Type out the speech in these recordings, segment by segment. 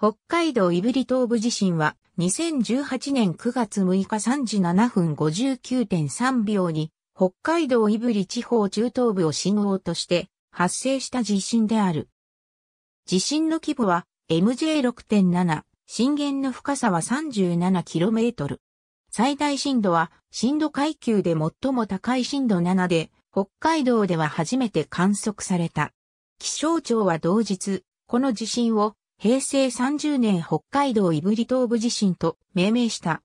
北海道胆振東部地震は2018年9月6日3時7分59.3秒に北海道胆振地方中東部を震号として発生した地震である。地震の規模は MJ6.7、震源の深さは 37km。最大震度は震度階級で最も高い震度7で北海道では初めて観測された。気象庁は同日、この地震を平成30年北海道胆振東部地震と命名した。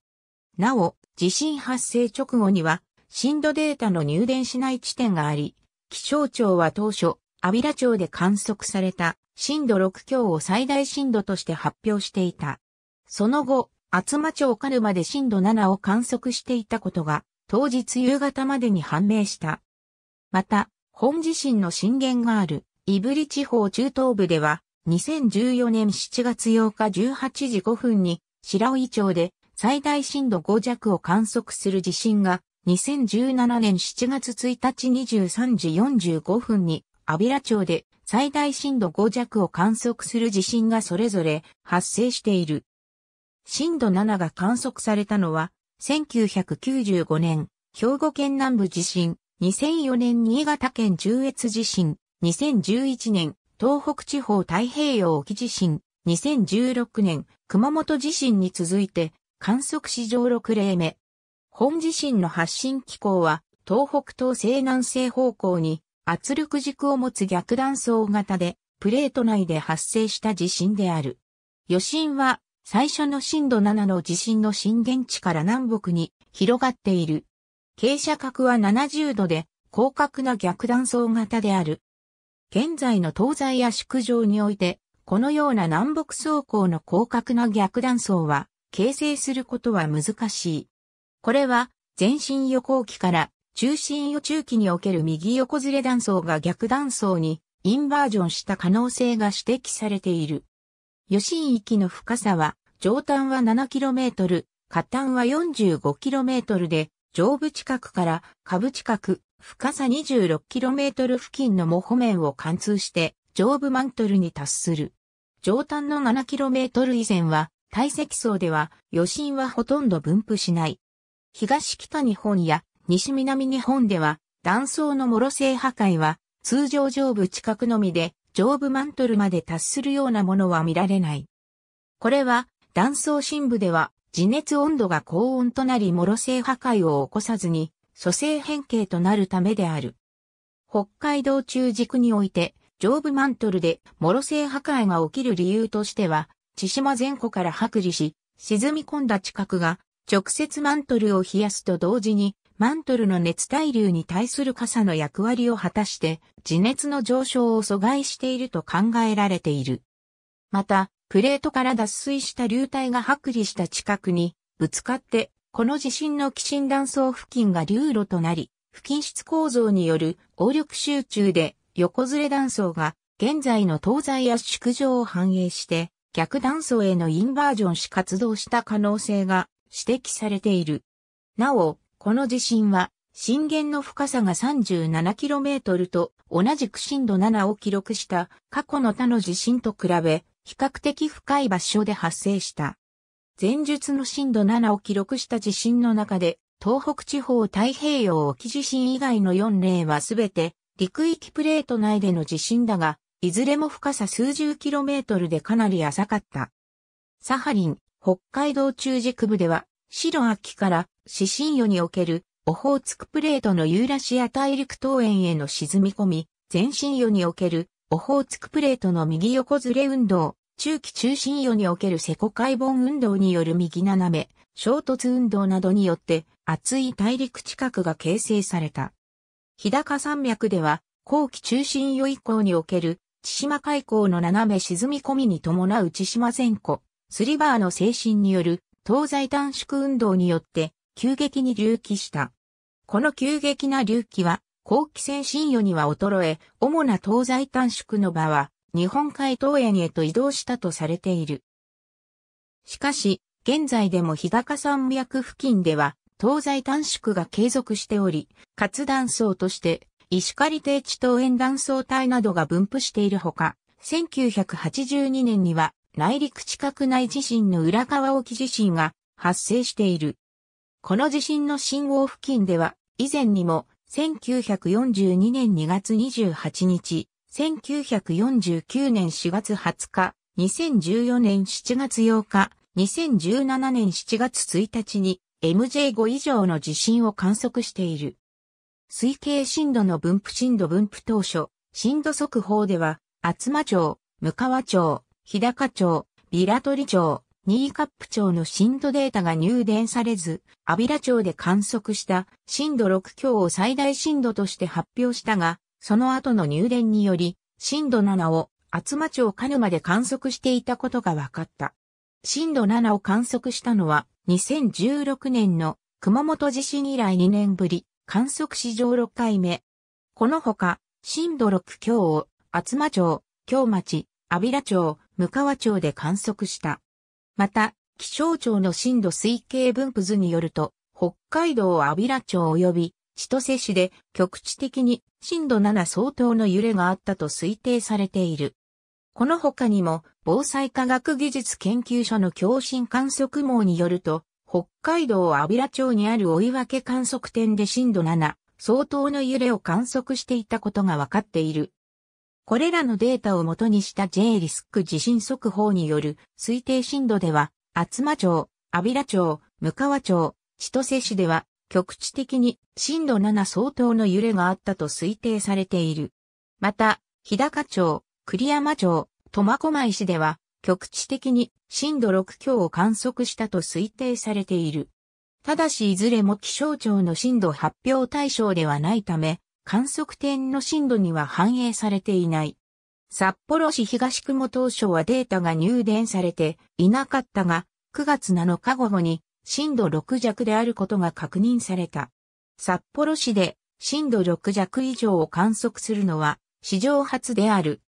なお、地震発生直後には、震度データの入電しない地点があり、気象庁は当初、阿比良町で観測された震度6強を最大震度として発表していた。その後、厚間町カルマで震度7を観測していたことが、当日夕方までに判明した。また、本地震の震源がある、胆振地方中東部では、2014年7月8日18時5分に白老町で最大震度5弱を観測する地震が2017年7月1日23時45分に安平町で最大震度5弱を観測する地震がそれぞれ発生している。震度7が観測されたのは1995年兵庫県南部地震、2004年新潟県中越地震、2011年東北地方太平洋沖地震、2016年、熊本地震に続いて、観測史上6例目。本地震の発震機構は、東北東西南西方向に圧力軸を持つ逆断層型で、プレート内で発生した地震である。余震は、最初の震度7の地震の震源地から南北に広がっている。傾斜角は70度で、広角な逆断層型である。現在の東西や縮城において、このような南北走行の広角な逆断層は形成することは難しい。これは前身予行期から中心予中期における右横ずれ断層が逆断層にインバージョンした可能性が指摘されている。余震域の深さは上端は 7km、下端は 45km で上部近くから下部近く、深さ 26km 付近の模倣面を貫通して上部マントルに達する。上端の 7km 以前は、堆積層では余震はほとんど分布しない。東北日本や西南日本では断層の諸性破壊は通常上部近くのみで上部マントルまで達するようなものは見られない。これは断層深部では地熱温度が高温となり諸性破壊を起こさずに、組成変形となるためである。北海道中軸において、上部マントルで諸性破壊が起きる理由としては、千島前湖から剥離し、沈み込んだ地殻が直接マントルを冷やすと同時に、マントルの熱対流に対する傘の役割を果たして、地熱の上昇を阻害していると考えられている。また、プレートから脱水した流体が剥離した近くにぶつかって、この地震の起震断層付近が流路となり、不均質構造による応力集中で横ずれ断層が現在の東西や縮上を反映して逆断層へのインバージョンし活動した可能性が指摘されている。なお、この地震は震源の深さが 37km と同じく震度7を記録した過去の他の地震と比べ比較的深い場所で発生した。前述の震度7を記録した地震の中で、東北地方太平洋沖地震以外の4例はすべて陸域プレート内での地震だが、いずれも深さ数十キロメートルでかなり浅かった。サハリン、北海道中軸部では、白秋から四神夜におけるオホーツクプレートのユーラシア大陸東園への沈み込み、前神夜におけるオホーツクプレートの右横ずれ運動、中期中心余におけるセコ解本運動による右斜め、衝突運動などによって厚い大陸地殻が形成された。日高山脈では、後期中心余以降における千島海溝の斜め沈み込みに伴う千島前湖、スリバーの精神による東西短縮運動によって急激に隆起した。この急激な隆起は、後期先進余には衰え、主な東西短縮の場は、日本海東園へと移動したとされている。しかし、現在でも日高山脈付近では、東西短縮が継続しており、活断層として、石狩低地東園断層帯などが分布しているほか、1982年には内陸地殻内地震の裏側沖地震が発生している。この地震の信号付近では、以前にも1942年2月28日、1949年4月20日、2014年7月8日、2017年7月1日に MJ5 以上の地震を観測している。推計震度の分布震度分布当初、震度速報では、厚間町、向川町、日高町、平取町、新カップ町の震度データが入電されず、阿比良町で観測した震度6強を最大震度として発表したが、その後の入電により、震度7を厚真町鹿沼で観測していたことが分かった。震度7を観測したのは2016年の熊本地震以来2年ぶり、観測史上6回目。このほか、震度6強を厚真町、京町、安平町、向川町で観測した。また、気象庁の震度推計分布図によると、北海道安平町及び千歳市で局地的に震度7相当の揺れがあったと推定されている。この他にも防災科学技術研究所の共振観測網によると、北海道安平町にある追分観測点で震度7相当の揺れを観測していたことが分かっている。これらのデータをもとにした J リスク地震速報による推定震度では、厚真町、安平町、向川町、千歳市では局地的に震度7相当の揺れがあったと推定されている。また、日高町、栗山町、苫小牧市では、局地的に震度6強を観測したと推定されている。ただしいずれも気象庁の震度発表対象ではないため、観測点の震度には反映されていない。札幌市東区も当初はデータが入電されていなかったが、9月7日午後に震度6弱であることが確認された。札幌市で震度6弱以上を観測するのは史上初である。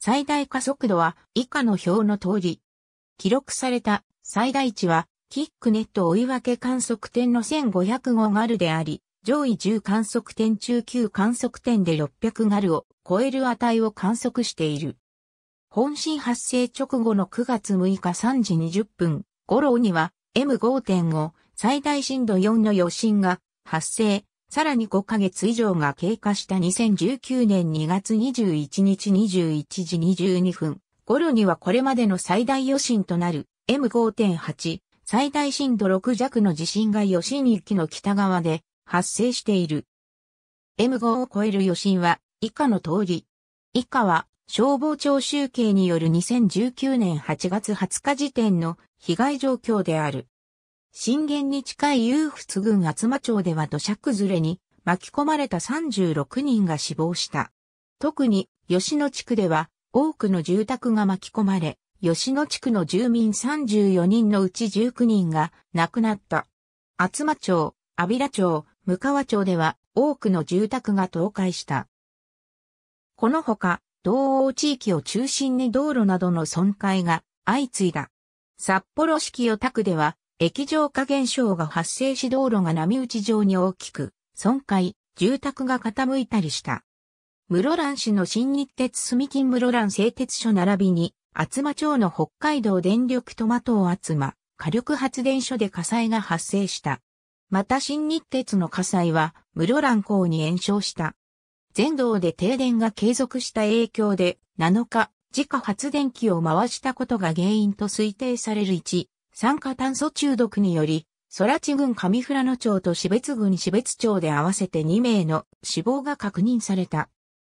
最大加速度は以下の表の通り。記録された最大値はキックネット追い分け観測点の1500号ガルであり、上位10観測点中9観測点で600ガルを超える値を観測している。本震発生直後の9月6日3時20分頃には M5.5 最大震度4の余震が発生、さらに5ヶ月以上が経過した2019年2月21日21時22分頃にはこれまでの最大余震となる M5.8 最大震度6弱の地震が余震域の北側で発生している。M5 を超える余震は以下の通り。以下は消防庁集計による2019年8月20日時点の被害状況である。震源に近い遊仏郡厚真町では土砂崩れに巻き込まれた36人が死亡した。特に吉野地区では多くの住宅が巻き込まれ、吉野地区の住民34人のうち19人が亡くなった。厚真町、阿比良町、向川町では多くの住宅が倒壊した。このほか、道央地域を中心に道路などの損壊が相次いだ。札幌市清田区では、液状化現象が発生し道路が波打ち状に大きく、損壊、住宅が傾いたりした。室蘭市の新日鉄住金室蘭製鉄所並びに、厚間町の北海道電力トマトを厚間、火力発電所で火災が発生した。また新日鉄の火災は、室蘭港に延焼した。全道で停電が継続した影響で、7日、自家発電機を回したことが原因と推定される1、酸化炭素中毒により、空地郡上富良野町と標津郡標津町で合わせて2名の死亡が確認された。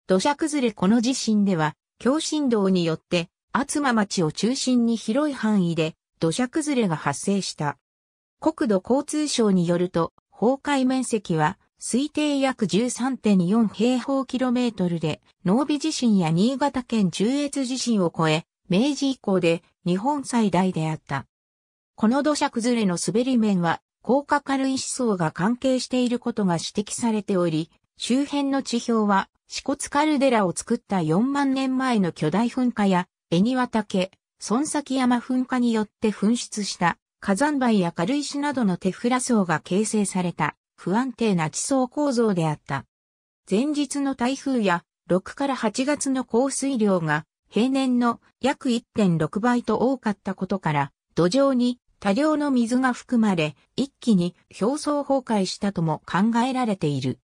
土砂崩れこの地震では、強震動によって、厚間町を中心に広い範囲で土砂崩れが発生した。国土交通省によると、崩壊面積は推定約13.4平方キロメートルで、濃尾地震や新潟県中越地震を超え、明治以降で日本最大であった。この土砂崩れの滑り面は、高架軽石層が関係していることが指摘されており、周辺の地表は、四骨カルデラを作った4万年前の巨大噴火や、恵庭岳、孫崎山噴火によって噴出した火山灰や軽石などのテフラ層が形成された。不安定な地層構造であった。前日の台風や6から8月の降水量が平年の約1.6倍と多かったことから、土壌に多量の水が含まれ、一気に表層崩壊したとも考えられている。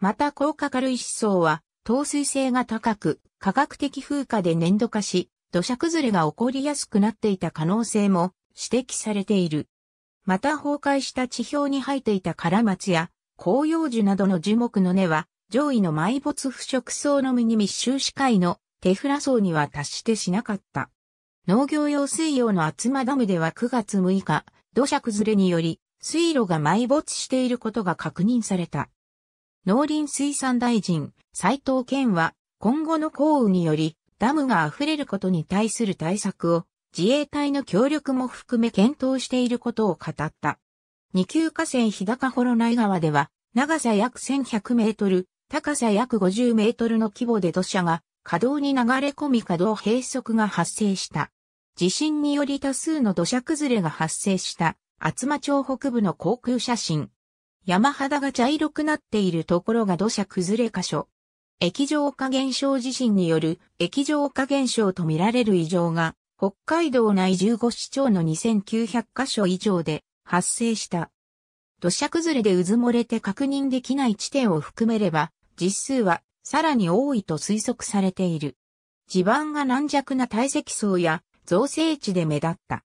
また高価軽石層は、透水性が高く、科学的風化で粘土化し、土砂崩れが起こりやすくなっていた可能性も指摘されている。また崩壊した地表に生えていたカラマツや紅葉樹などの樹木の根は上位の埋没腐食層のみに密集視界のテフラ層には達してしなかった。農業用水用の厚間ダムでは9月6日、土砂崩れにより水路が埋没していることが確認された。農林水産大臣、斉藤健は今後の降雨によりダムが溢れることに対する対策を自衛隊の協力も含め検討していることを語った。二級河川日高幌内川では、長さ約1100メートル、高さ約50メートルの規模で土砂が稼働に流れ込み稼働閉塞が発生した。地震により多数の土砂崩れが発生した厚間町北部の航空写真。山肌が茶色くなっているところが土砂崩れ箇所。液状化現象地震による液状化現象とみられる異常が北海道内15市町の2900カ所以上で発生した。土砂崩れで渦漏れて確認できない地点を含めれば、実数はさらに多いと推測されている。地盤が軟弱な堆積層や造成地で目立った。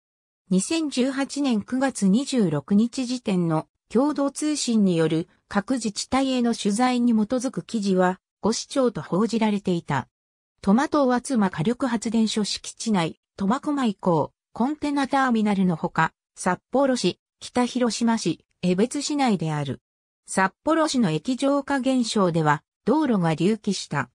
2018年9月26日時点の共同通信による各自治体への取材に基づく記事は5市町と報じられていた。トマト大妻火力発電所敷地内苫小牧港、コンテナターミナルのほか、札幌市、北広島市、江別市内である。札幌市の液状化現象では、道路が隆起した。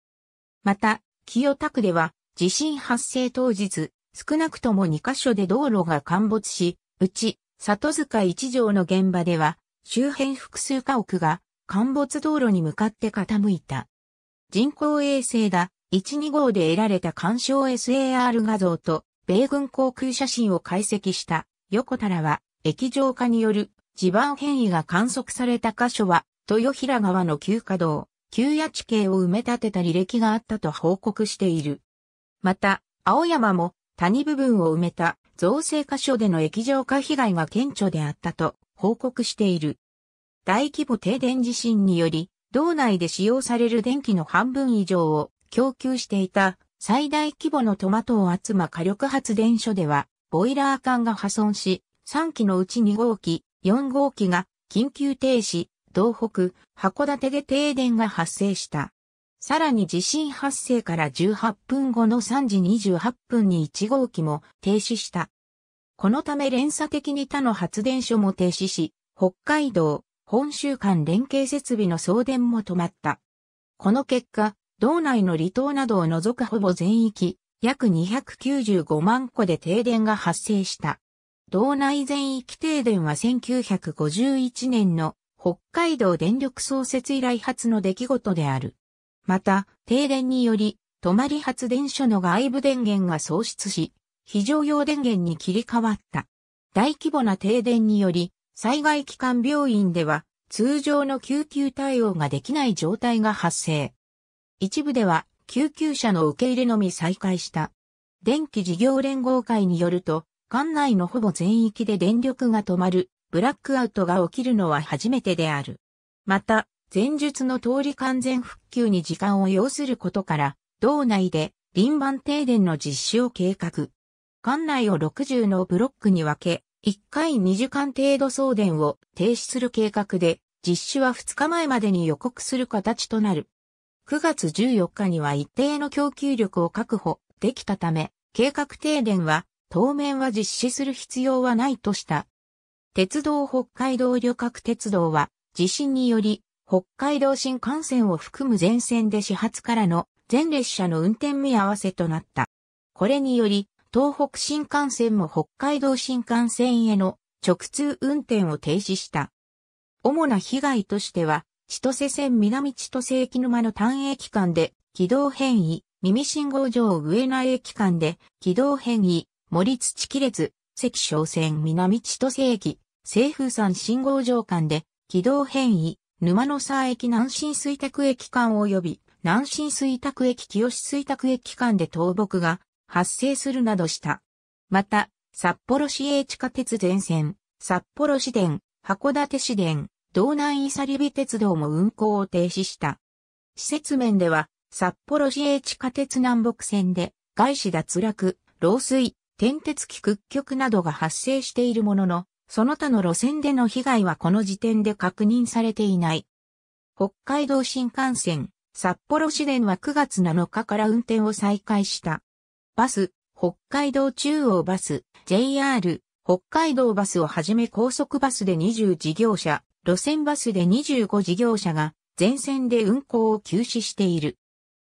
また、清田区では、地震発生当日、少なくとも2カ所で道路が陥没し、うち、里塚一条の現場では、周辺複数家屋が陥没道路に向かって傾いた。人工衛星だ、1-2号で得られた干渉 SAR 画像と米軍航空写真を解析した横田らは液状化による地盤変異が観測された箇所は豊平川の旧稼働、旧野地形を埋め立てた履歴があったと報告している。また、青山も谷部分を埋めた造成箇所での液状化被害が顕著であったと報告している。大規模停電地震により、道内で使用される電気の半分以上を供給していた最大規模のトマトを集ま火力発電所では、ボイラー管が破損し、3機のうち2号機、4号機が緊急停止、東北、函館で停電が発生した。さらに地震発生から18分後の3時28分に1号機も停止した。このため連鎖的に他の発電所も停止し、北海道、本州間連携設備の送電も止まった。この結果、道内の離島などを除くほぼ全域、約295万戸で停電が発生した。道内全域停電は1951年の北海道電力創設以来初の出来事である。また、停電により、泊まり発電所の外部電源が喪失し、非常用電源に切り替わった。大規模な停電により、災害機関病院では通常の救急対応ができない状態が発生。一部では救急車の受け入れのみ再開した。電気事業連合会によると、管内のほぼ全域で電力が止まる、ブラックアウトが起きるのは初めてである。また、前述の通り完全復旧に時間を要することから、道内で臨番停電の実施を計画。管内を60のブロックに分け、1回2時間程度送電を停止する計画で、実施は2日前までに予告する形となる。9月14日には一定の供給力を確保できたため、計画停電は当面は実施する必要はないとした。鉄道北海道旅客鉄道は地震により北海道新幹線を含む全線で始発からの全列車の運転見合わせとなった。これにより東北新幹線も北海道新幹線への直通運転を停止した。主な被害としては千歳線南千歳駅沼の単駅間で軌道変異、耳信号場上内駅間で軌道変異、森土亀裂、関商線南千歳駅、西風山信号場間で軌道変異、沼の沢駅南進水宅駅間及び南進水宅駅清水宅駅間で倒木が発生するなどした。また、札幌市営地下鉄全線、札幌市電、函館市電、道南伊佐リビ鉄道も運行を停止した。施設面では、札幌市営地下鉄南北線で、外資脱落、漏水、転鉄機屈曲などが発生しているものの、その他の路線での被害はこの時点で確認されていない。北海道新幹線、札幌市電は9月7日から運転を再開した。バス、北海道中央バス、JR、北海道バスをはじめ高速バスで20事業者、路線バスで25事業者が全線で運行を休止している。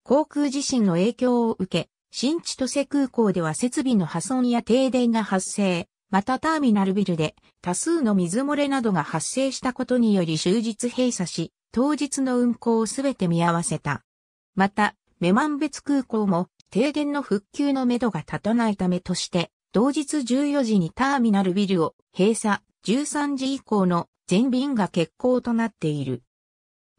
航空地震の影響を受け、新千歳空港では設備の破損や停電が発生、またターミナルビルで多数の水漏れなどが発生したことにより終日閉鎖し、当日の運行をすべて見合わせた。また、マ満別空港も停電の復旧のめどが立たないためとして、同日14時にターミナルビルを閉鎖13時以降の全便が欠航となっている。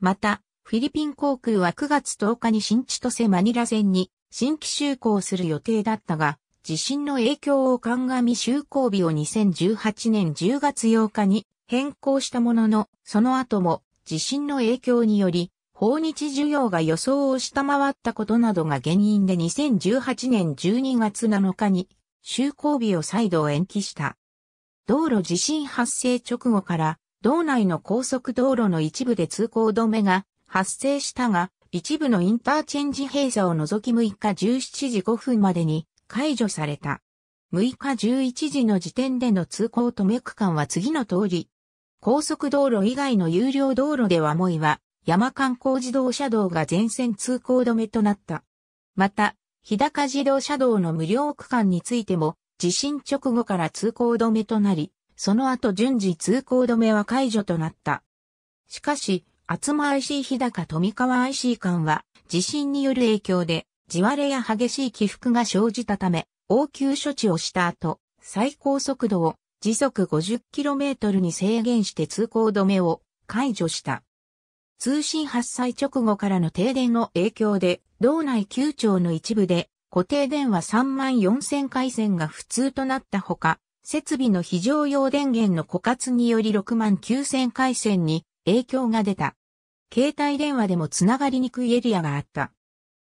また、フィリピン航空は9月10日に新千歳マニラ線に新規就航する予定だったが、地震の影響を鑑み就航日を2018年10月8日に変更したものの、その後も地震の影響により、訪日需要が予想を下回ったことなどが原因で2018年12月7日に就航日を再度延期した。道路地震発生直後から道内の高速道路の一部で通行止めが発生したが、一部のインターチェンジ閉鎖を除き6日17時5分までに解除された。6日11時の時点での通行止め区間は次の通り。高速道路以外の有料道路ではもいは山観光自動車道が全線通行止めとなった。また、日高自動車道の無料区間についても地震直後から通行止めとなり、その後順次通行止めは解除となった。しかし、厚間 IC 日高富川 IC 間は、地震による影響で、地割れや激しい起伏が生じたため、応急処置をした後、最高速度を時速 50km に制限して通行止めを解除した。通信発災直後からの停電の影響で、道内9町の一部で固定電話3万4000回線が不通となったほか、設備の非常用電源の枯渇により6万9000回線に影響が出た。携帯電話でもつながりにくいエリアがあった。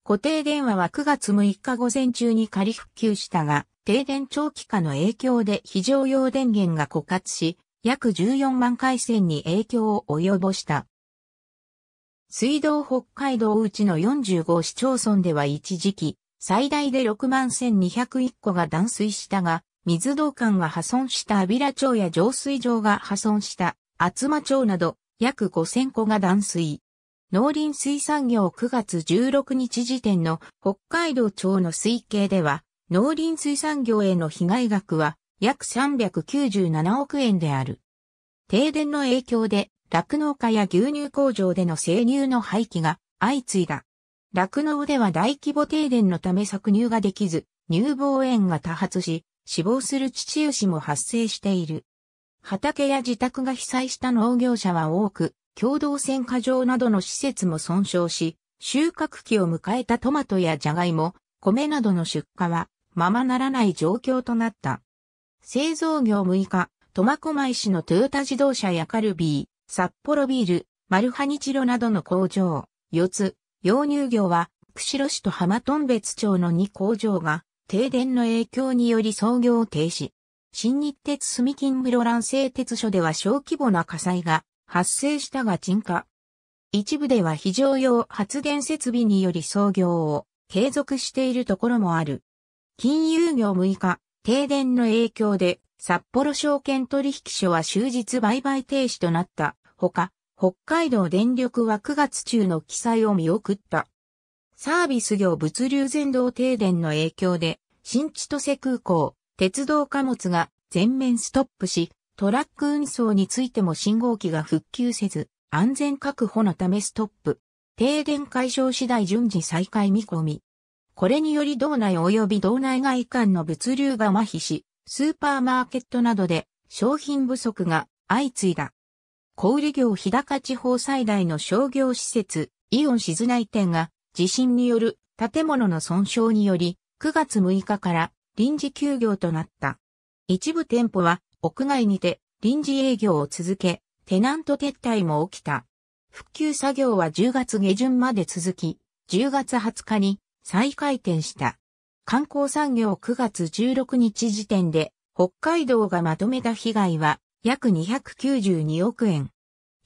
固定電話は9月6日午前中に仮復旧したが、停電長期化の影響で非常用電源が枯渇し、約14万回線に影響を及ぼした。水道北海道うちの45市町村では一時期、最大で6万1201個が断水したが、水道管が破損したビ平町や浄水場が破損した厚間町など約5000戸が断水。農林水産業9月16日時点の北海道町の推計では農林水産業への被害額は約397億円である。停電の影響で酪農家や牛乳工場での生乳の廃棄が相次いだ。酪農では大規模停電のため搾乳ができず、乳房炎が多発し、死亡する父牛も発生している。畑や自宅が被災した農業者は多く、共同選果場などの施設も損傷し、収穫期を迎えたトマトやジャガイモ、米などの出荷は、ままならない状況となった。製造業6日、苫小牧市のトヨタ自動車やカルビー、札幌ビール、マルハニチロなどの工場、四つ、洋乳業は、釧路市と浜頓別町の2工場が停電の影響により操業停止。新日鉄住金室蘭製鉄所では小規模な火災が発生したが鎮火。一部では非常用発電設備により操業を継続しているところもある。金融業6日、停電の影響で札幌証券取引所は終日売買停止となったほか、北海道電力は9月中の記載を見送った。サービス業物流全道停電の影響で、新千歳空港、鉄道貨物が全面ストップし、トラック運送についても信号機が復旧せず、安全確保のためストップ。停電解消次第順次再開見込み。これにより道内及び道内外間の物流が麻痺し、スーパーマーケットなどで商品不足が相次いだ。小売業日高地方最大の商業施設、イオン静内店が地震による建物の損傷により、9月6日から臨時休業となった。一部店舗は屋外にて臨時営業を続け、テナント撤退も起きた。復旧作業は10月下旬まで続き、10月20日に再開店した。観光産業9月16日時点で、北海道がまとめた被害は約292億円。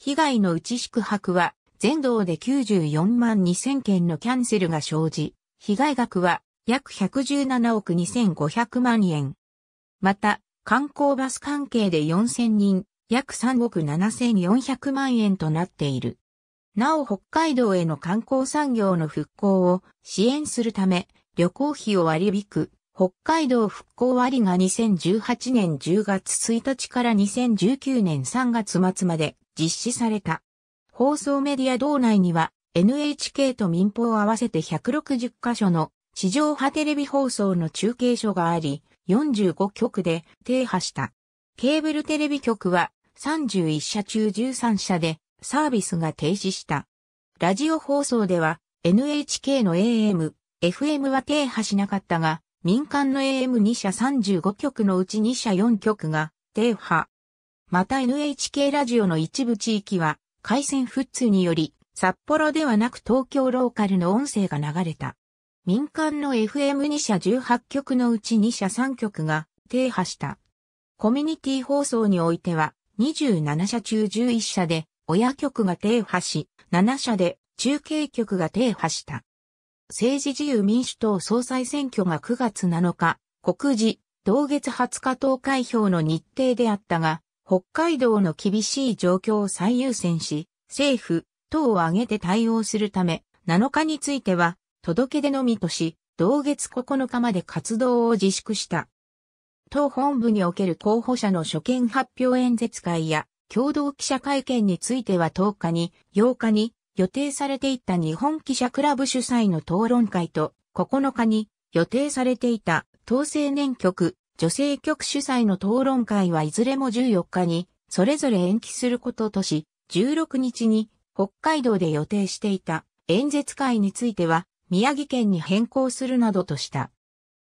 被害のうち宿泊は全道で94万2000件のキャンセルが生じ、被害額は約117億2500万円。また、観光バス関係で4000人、約3億7400万円となっている。なお北海道への観光産業の復興を支援するため、旅行費を割り引く北海道復興割が2018年10月1日から2019年3月末まで実施された。放送メディア道内には NHK と民放合わせて160カ所の地上波テレビ放送の中継所があり、45局で停波した。ケーブルテレビ局は31社中13社でサービスが停止した。ラジオ放送では NHK の AM、FM は停波しなかったが、民間の AM2 社35局のうち2社4局が停波。また NHK ラジオの一部地域は回線復通により、札幌ではなく東京ローカルの音声が流れた。民間の FM2 社18局のうち2社3局が停波した。コミュニティ放送においては、27社中11社で親局が停波し、7社で中継局が停波した。政治自由民主党総裁選挙が9月7日、告示、同月20日投開票の日程であったが、北海道の厳しい状況を最優先し、政府、等を挙げて対応するため、7日については、届け出のみとし、同月9日まで活動を自粛した。党本部における候補者の所見発表演説会や共同記者会見については10日に、8日に予定されていた日本記者クラブ主催の討論会と9日に予定されていた党青年局女性局主催の討論会はいずれも14日に、それぞれ延期することとし、16日に北海道で予定していた演説会については、宮城県に変更するなどとした。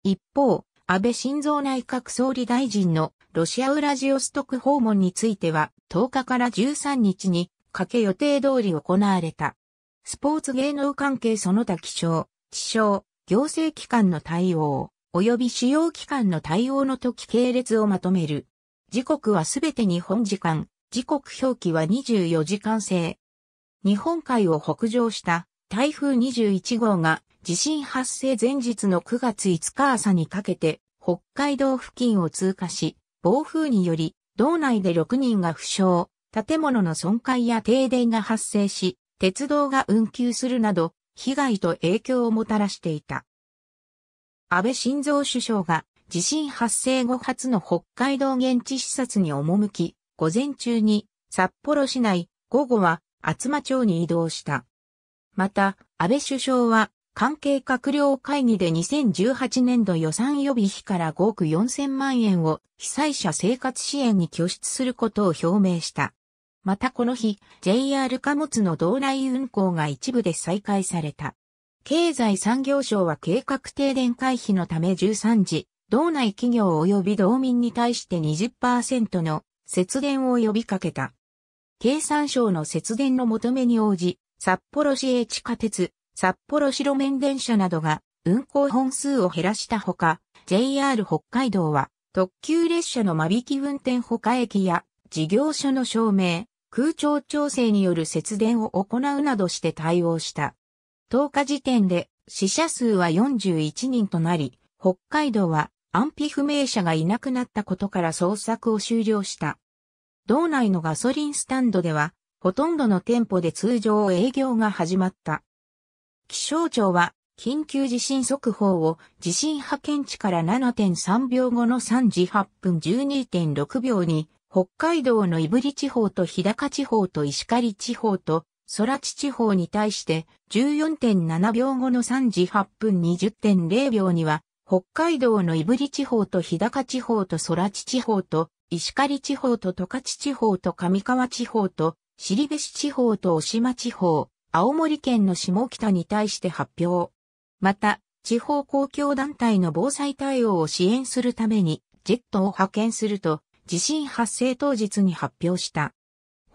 一方、安倍晋三内閣総理大臣のロシアウラジオストク訪問については、10日から13日に、かけ予定通り行われた。スポーツ芸能関係その他気象、気象、行政機関の対応、及び使用期間の対応の時系列をまとめる。時刻はすべて日本時間、時刻表記は24時間制。日本海を北上した台風21号が地震発生前日の9月5日朝にかけて北海道付近を通過し、暴風により道内で6人が負傷、建物の損壊や停電が発生し、鉄道が運休するなど被害と影響をもたらしていた。安倍晋三首相が地震発生後初の北海道現地視察に赴き、午前中に札幌市内、午後は厚真町に移動した。また、安倍首相は関係閣僚会議で2018年度予算予備費から5億4000万円を被災者生活支援に拠出することを表明した。またこの日、JR 貨物の道内運行が一部で再開された。経済産業省は計画停電回避のため13時、道内企業及び道民に対して20%の節電を呼びかけた。経産省の節電の求めに応じ、札幌市営地下鉄、札幌市路面電車などが運行本数を減らしたほか、JR 北海道は特急列車の間引き運転ほか駅や事業所の照明、空調調整による節電を行うなどして対応した。10日時点で死者数は41人となり、北海道は安否不明者がいなくなったことから捜索を終了した。道内のガソリンスタンドでは、ほとんどの店舗で通常営業が始まった。気象庁は、緊急地震速報を地震派検地から7.3秒後の3時8分12.6秒に、北海道の胆振地方と日高地方と石狩地方と空知地方に対して14.7秒後の3時8分20.0秒には、北海道の胆振地方と日高地方と空知地方と石狩地方と十勝地方と上川地方と尻部市地方と大島地方、青森県の下北に対して発表。また、地方公共団体の防災対応を支援するためにジェットを派遣すると地震発生当日に発表した。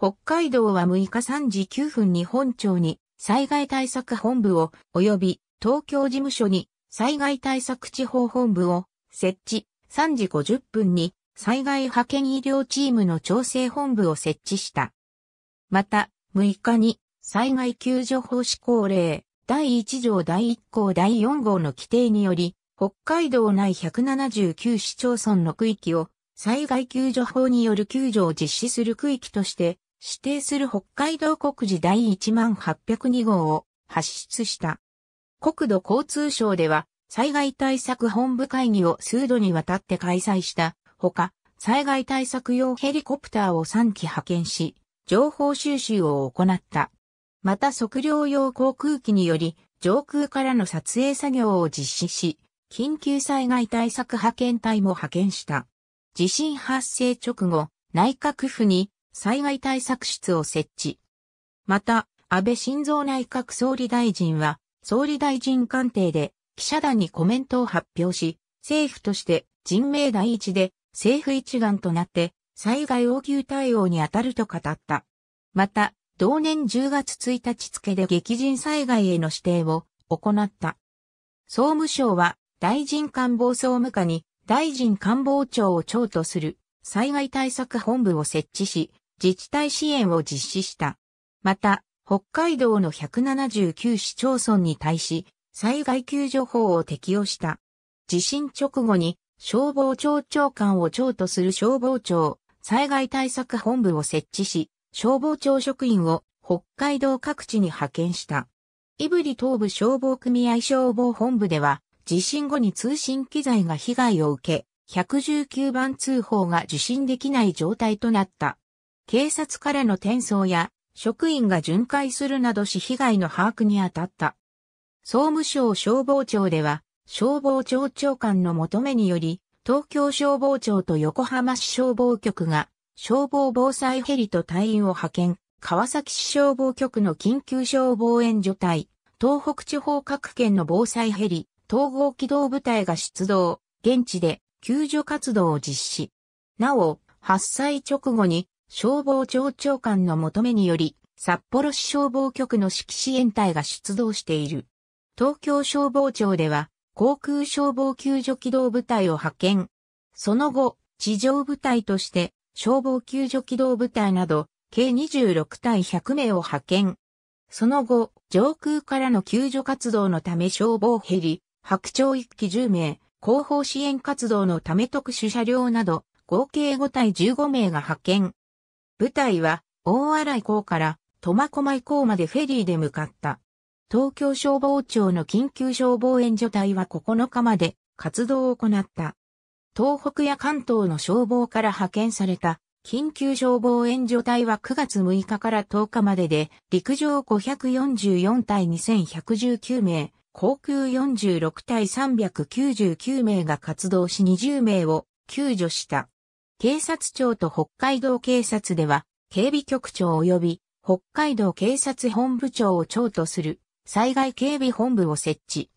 北海道は6日3時9分に本庁に災害対策本部を及び東京事務所に災害対策地方本部を設置3時50分に災害派遣医療チームの調整本部を設置した。また、6日に災害救助法施行令第1条第1項第4号の規定により、北海道内179市町村の区域を災害救助法による救助を実施する区域として指定する北海道国事第1万8 0 2号を発出した。国土交通省では災害対策本部会議を数度にわたって開催したほか、災害対策用ヘリコプターを3機派遣し、情報収集を行った。また測量用航空機により、上空からの撮影作業を実施し、緊急災害対策派遣隊も派遣した。地震発生直後、内閣府に災害対策室を設置。また、安倍晋三内閣総理大臣は、総理大臣官邸で記者団にコメントを発表し、政府として人命第一で政府一丸となって災害応急対応に当たると語った。また、同年10月1日付で激甚災害への指定を行った。総務省は大臣官房総務課に大臣官房長を長とする災害対策本部を設置し、自治体支援を実施した。また、北海道の179市町村に対し、災害救助法を適用した。地震直後に消防庁長官を長とする消防庁災害対策本部を設置し、消防庁職員を北海道各地に派遣した。胆振東部消防組合消防本部では、地震後に通信機材が被害を受け、119番通報が受信できない状態となった。警察からの転送や職員が巡回するなどし被害の把握に当たった。総務省消防庁では、消防庁長官の求めにより、東京消防庁と横浜市消防局が消防防災ヘリと隊員を派遣、川崎市消防局の緊急消防援助隊、東北地方各県の防災ヘリ、統合機動部隊が出動、現地で救助活動を実施。なお、発災直後に消防庁長官の求めにより、札幌市消防局の指揮支援隊が出動している。東京消防庁では、航空消防救助機動部隊を派遣。その後、地上部隊として、消防救助機動部隊など、計26対100名を派遣。その後、上空からの救助活動のため消防ヘリ、白鳥一機10名、後方支援活動のため特殊車両など、合計5対15名が派遣。舞台は大洗港から苫小牧港までフェリーで向かった。東京消防庁の緊急消防援助隊は9日まで活動を行った。東北や関東の消防から派遣された緊急消防援助隊は9月6日から10日までで陸上544対2119名、航空46対399名が活動し20名を救助した。警察庁と北海道警察では、警備局長及び北海道警察本部長を長とする災害警備本部を設置。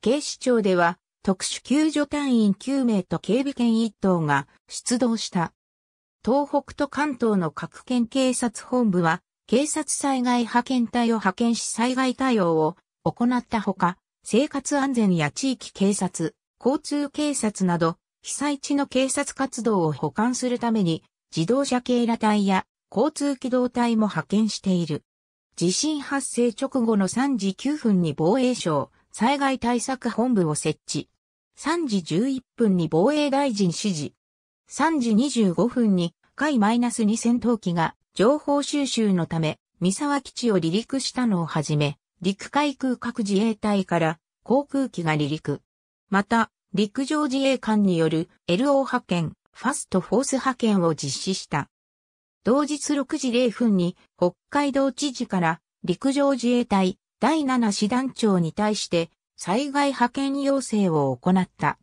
警視庁では特殊救助隊員9名と警備犬1頭が出動した。東北と関東の各県警察本部は警察災害派遣隊を派遣し災害対応を行ったほか、生活安全や地域警察、交通警察など被災地の警察活動を補完するために、自動車警ら隊や交通機動隊も派遣している。地震発生直後の3時9分に防衛省災害対策本部を設置。3時11分に防衛大臣指示。3時25分に海 -2 戦闘機が情報収集のため三沢基地を離陸したのをはじめ、陸海空各自衛隊から航空機が離陸。また、陸上自衛官による LO 派遣、ファストフォース派遣を実施した。同日6時0分に北海道知事から陸上自衛隊第7師団長に対して災害派遣要請を行った。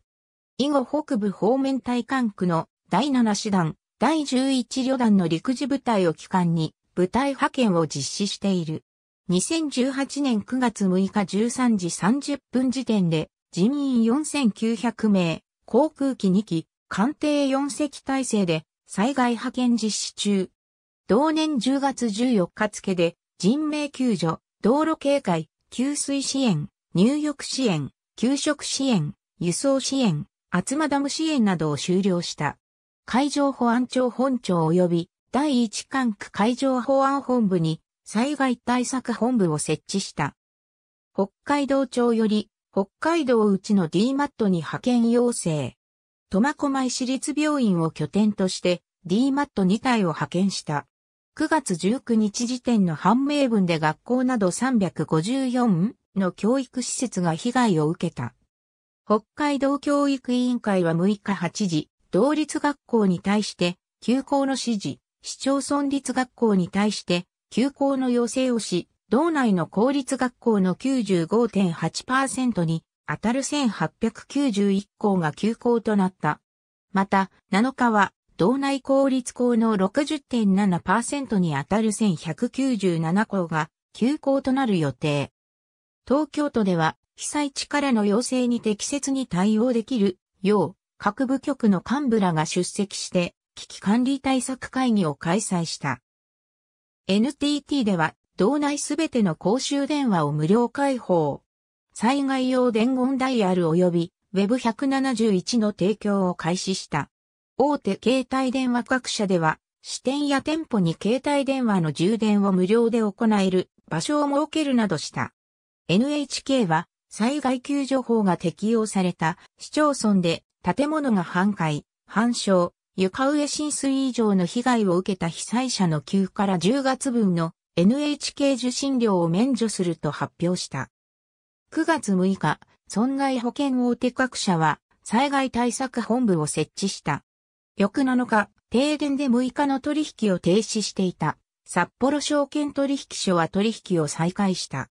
以後北部方面対管区の第7師団第11旅団の陸自部隊を機関に部隊派遣を実施している。2018年9月6日13時30分時点で人員4900名、航空機2機、艦艇4隻体制で災害派遣実施中。同年10月14日付で人命救助、道路警戒、給水支援、入浴支援、給食支援、輸送支援、厚間ダム支援などを終了した。海上保安庁本庁及び第1管区海上保安本部に災害対策本部を設置した。北海道庁より北海道うちの DMAT に派遣要請。苫小牧市立病院を拠点として DMAT2 体を派遣した。9月19日時点の判明文で学校など354の教育施設が被害を受けた。北海道教育委員会は6日8時、同立学校に対して休校の指示、市町村立学校に対して休校の要請をし、道内の公立学校の95.8%に当たる1891校が休校となった。また、7日は道内公立校の60.7%に当たる1197校が休校となる予定。東京都では被災地からの要請に適切に対応できるよう各部局の幹部らが出席して危機管理対策会議を開催した。NTT では道内すべての公衆電話を無料開放。災害用伝言ダイヤル及び Web171 の提供を開始した。大手携帯電話各社では、支店や店舗に携帯電話の充電を無料で行える場所を設けるなどした。NHK は災害救助法が適用された市町村で建物が半壊、半傷、床上浸水以上の被害を受けた被災者の給付から10月分の NHK 受信料を免除すると発表した。9月6日、損害保険大手各社は災害対策本部を設置した。翌7日、停電で6日の取引を停止していた札幌証券取引所は取引を再開した。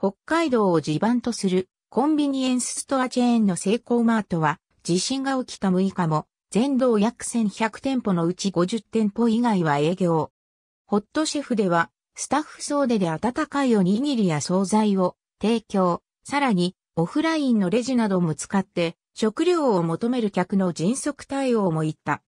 北海道を地盤とするコンビニエンスストアチェーンのセイコーマートは地震が起きた6日も全道約1100店舗のうち50店舗以外は営業。ホットシェフではスタッフ総出で温かいおにぎりや惣菜を提供、さらにオフラインのレジなども使って食料を求める客の迅速対応もいった。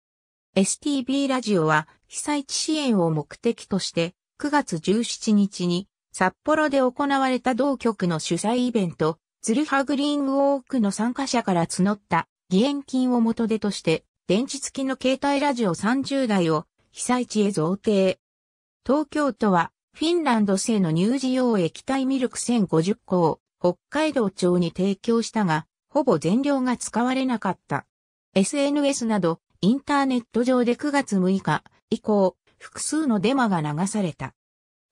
STB ラジオは被災地支援を目的として9月17日に札幌で行われた同局の主催イベント、ツルハグリーンウォークの参加者から募った義援金を元手として電池付きの携帯ラジオ30台を被災地へ贈呈。東京都はフィンランド製の乳児用液体ミルク1050個を北海道庁に提供したが、ほぼ全量が使われなかった。SNS などインターネット上で9月6日以降、複数のデマが流された。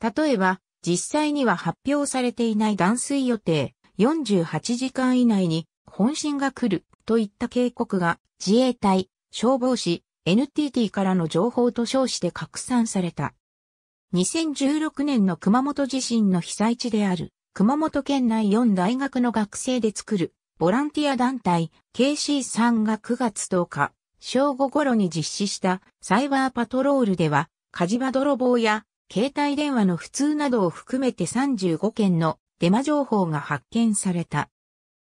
例えば、実際には発表されていない断水予定、48時間以内に本震が来るといった警告が自衛隊、消防士、NTT からの情報と称して拡散された。2016年の熊本地震の被災地である熊本県内4大学の学生で作るボランティア団体 KC さんが9月10日正午頃に実施したサイバーパトロールでは火事場泥棒や携帯電話の不通などを含めて35件のデマ情報が発見された。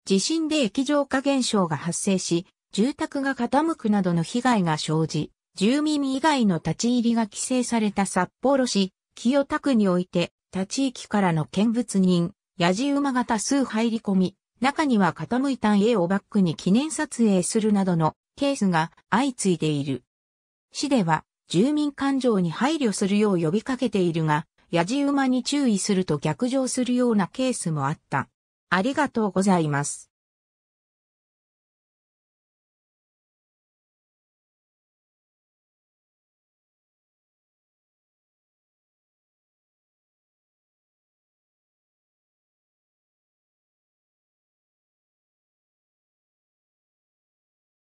地震で液状化現象が発生し、住宅が傾くなどの被害が生じ、住民以外の立ち入りが規制された札幌市、清田区において、他地域からの見物人、やじ馬が多数入り込み、中には傾いた家をバックに記念撮影するなどのケースが相次いでいる。市では、住民感情に配慮するよう呼びかけているが、やじ馬に注意すると逆上するようなケースもあった。ありがとうございます。